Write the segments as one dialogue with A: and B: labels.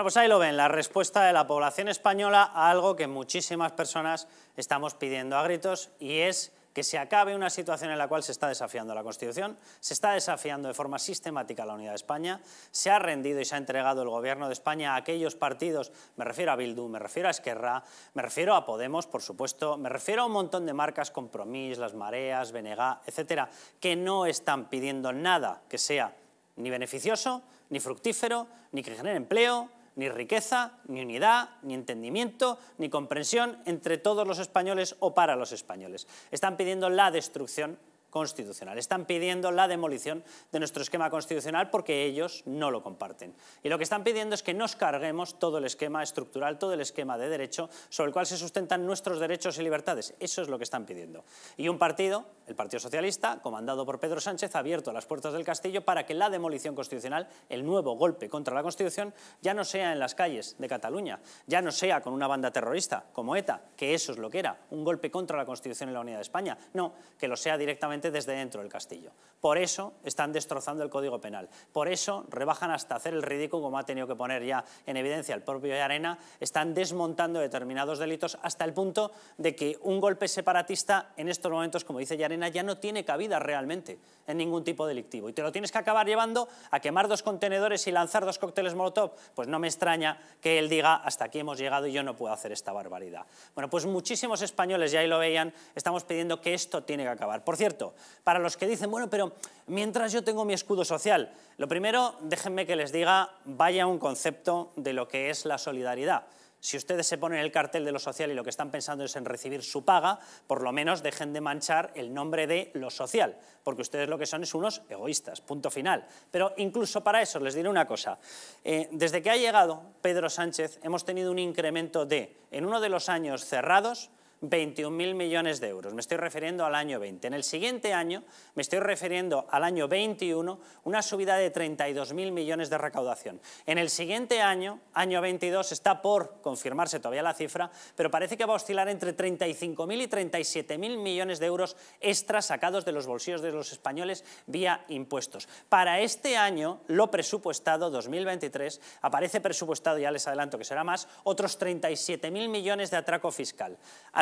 A: Bueno, pues ahí lo ven, la respuesta de la población española a algo que muchísimas personas estamos pidiendo a gritos y es que se acabe una situación en la cual se está desafiando la Constitución, se está desafiando de forma sistemática la unidad de España, se ha rendido y se ha entregado el Gobierno de España a aquellos partidos, me refiero a Bildu, me refiero a Esquerra, me refiero a Podemos, por supuesto, me refiero a un montón de marcas, Compromís, Las Mareas, Benegá, etcétera, que no están pidiendo nada que sea ni beneficioso, ni fructífero, ni que genere empleo, ni riqueza, ni unidad, ni entendimiento, ni comprensión entre todos los españoles o para los españoles. Están pidiendo la destrucción constitucional. Están pidiendo la demolición de nuestro esquema constitucional porque ellos no lo comparten. Y lo que están pidiendo es que nos carguemos todo el esquema estructural, todo el esquema de derecho sobre el cual se sustentan nuestros derechos y libertades. Eso es lo que están pidiendo. Y un partido, el Partido Socialista, comandado por Pedro Sánchez, ha abierto las puertas del castillo para que la demolición constitucional, el nuevo golpe contra la Constitución, ya no sea en las calles de Cataluña, ya no sea con una banda terrorista como ETA, que eso es lo que era, un golpe contra la Constitución y la unidad de España. No, que lo sea directamente desde dentro del castillo. Por eso están destrozando el Código Penal. Por eso rebajan hasta hacer el ridículo, como ha tenido que poner ya en evidencia el propio Yarena. están desmontando determinados delitos hasta el punto de que un golpe separatista en estos momentos, como dice Yarena, ya no tiene cabida realmente en ningún tipo delictivo. Y te lo tienes que acabar llevando a quemar dos contenedores y lanzar dos cócteles Molotov. Pues no me extraña que él diga, hasta aquí hemos llegado y yo no puedo hacer esta barbaridad. Bueno, pues muchísimos españoles, ya ahí lo veían, estamos pidiendo que esto tiene que acabar. Por cierto, para los que dicen, bueno, pero mientras yo tengo mi escudo social, lo primero, déjenme que les diga, vaya un concepto de lo que es la solidaridad. Si ustedes se ponen el cartel de lo social y lo que están pensando es en recibir su paga, por lo menos dejen de manchar el nombre de lo social, porque ustedes lo que son es unos egoístas, punto final. Pero incluso para eso les diré una cosa. Eh, desde que ha llegado Pedro Sánchez hemos tenido un incremento de, en uno de los años cerrados, 21.000 millones de euros. Me estoy refiriendo al año 20. En el siguiente año, me estoy refiriendo al año 21, una subida de 32.000 millones de recaudación. En el siguiente año, año 22, está por confirmarse todavía la cifra, pero parece que va a oscilar entre 35.000 y 37.000 millones de euros extras sacados de los bolsillos de los españoles vía impuestos. Para este año, lo presupuestado 2023, aparece presupuestado, ya les adelanto que será más, otros 37.000 millones de atraco fiscal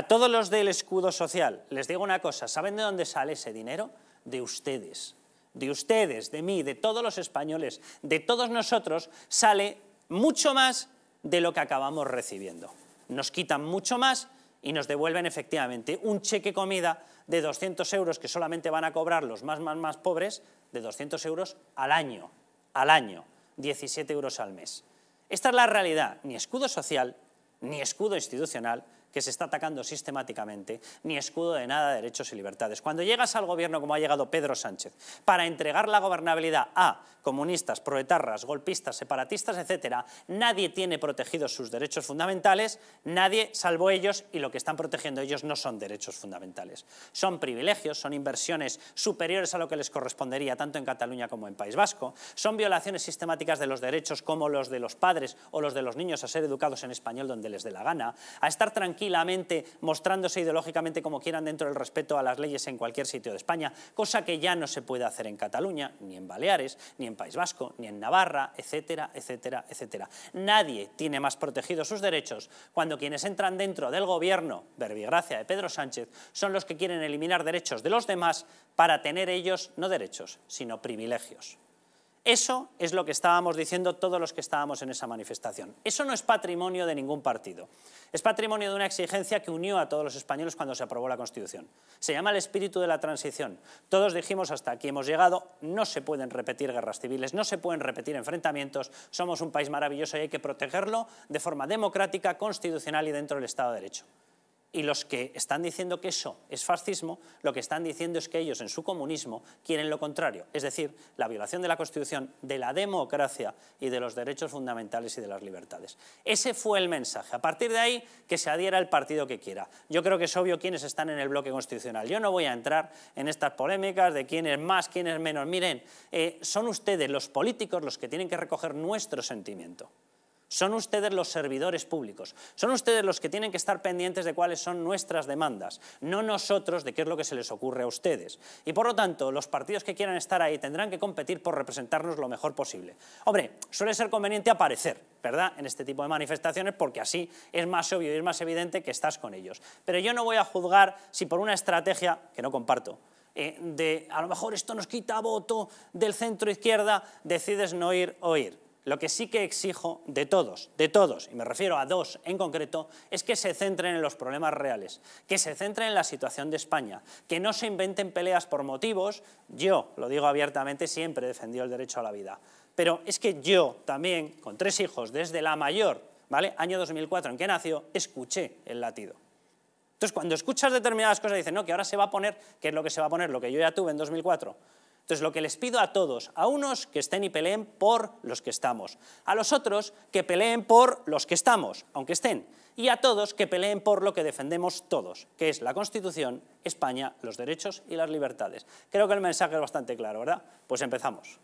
A: todos los del escudo social, les digo una cosa, ¿saben de dónde sale ese dinero? De ustedes, de ustedes, de mí, de todos los españoles, de todos nosotros, sale mucho más de lo que acabamos recibiendo. Nos quitan mucho más y nos devuelven efectivamente un cheque comida de 200 euros que solamente van a cobrar los más, más, más pobres, de 200 euros al año, al año, 17 euros al mes. Esta es la realidad, ni escudo social, ni escudo institucional, se está atacando sistemáticamente, ni escudo de nada de derechos y libertades. Cuando llegas al gobierno, como ha llegado Pedro Sánchez, para entregar la gobernabilidad a comunistas, proetarras, golpistas, separatistas, etcétera, nadie tiene protegidos sus derechos fundamentales, nadie salvo ellos, y lo que están protegiendo ellos no son derechos fundamentales. Son privilegios, son inversiones superiores a lo que les correspondería tanto en Cataluña como en País Vasco, son violaciones sistemáticas de los derechos como los de los padres o los de los niños a ser educados en español donde les dé la gana, a estar tranquilos tranquilamente, mostrándose ideológicamente como quieran dentro del respeto a las leyes en cualquier sitio de España, cosa que ya no se puede hacer en Cataluña, ni en Baleares, ni en País Vasco, ni en Navarra, etcétera, etcétera, etcétera. Nadie tiene más protegidos sus derechos cuando quienes entran dentro del gobierno, verbigracia de Pedro Sánchez, son los que quieren eliminar derechos de los demás para tener ellos no derechos, sino privilegios. Eso es lo que estábamos diciendo todos los que estábamos en esa manifestación. Eso no es patrimonio de ningún partido. Es patrimonio de una exigencia que unió a todos los españoles cuando se aprobó la Constitución. Se llama el espíritu de la transición. Todos dijimos hasta aquí hemos llegado, no se pueden repetir guerras civiles, no se pueden repetir enfrentamientos, somos un país maravilloso y hay que protegerlo de forma democrática, constitucional y dentro del Estado de Derecho. Y los que están diciendo que eso es fascismo, lo que están diciendo es que ellos en su comunismo quieren lo contrario, es decir, la violación de la Constitución, de la democracia y de los derechos fundamentales y de las libertades. Ese fue el mensaje. A partir de ahí, que se adhiera el partido que quiera. Yo creo que es obvio quiénes están en el bloque constitucional. Yo no voy a entrar en estas polémicas de quién es más, quién es menos. Miren, eh, son ustedes los políticos los que tienen que recoger nuestro sentimiento. Son ustedes los servidores públicos, son ustedes los que tienen que estar pendientes de cuáles son nuestras demandas, no nosotros de qué es lo que se les ocurre a ustedes. Y por lo tanto, los partidos que quieran estar ahí tendrán que competir por representarnos lo mejor posible. Hombre, suele ser conveniente aparecer, ¿verdad?, en este tipo de manifestaciones porque así es más obvio y es más evidente que estás con ellos. Pero yo no voy a juzgar si por una estrategia, que no comparto, eh, de a lo mejor esto nos quita voto del centro izquierda, decides no ir o ir. Lo que sí que exijo de todos, de todos, y me refiero a dos en concreto, es que se centren en los problemas reales, que se centren en la situación de España, que no se inventen peleas por motivos. Yo, lo digo abiertamente, siempre he el derecho a la vida. Pero es que yo también, con tres hijos, desde la mayor, ¿vale? año 2004 en que nació, escuché el latido. Entonces, cuando escuchas determinadas cosas, dices, no, que ahora se va a poner, ¿qué es lo que se va a poner? Lo que yo ya tuve en 2004 entonces, lo que les pido a todos, a unos que estén y peleen por los que estamos, a los otros que peleen por los que estamos, aunque estén, y a todos que peleen por lo que defendemos todos, que es la Constitución, España, los derechos y las libertades. Creo que el mensaje es bastante claro, ¿verdad? Pues empezamos.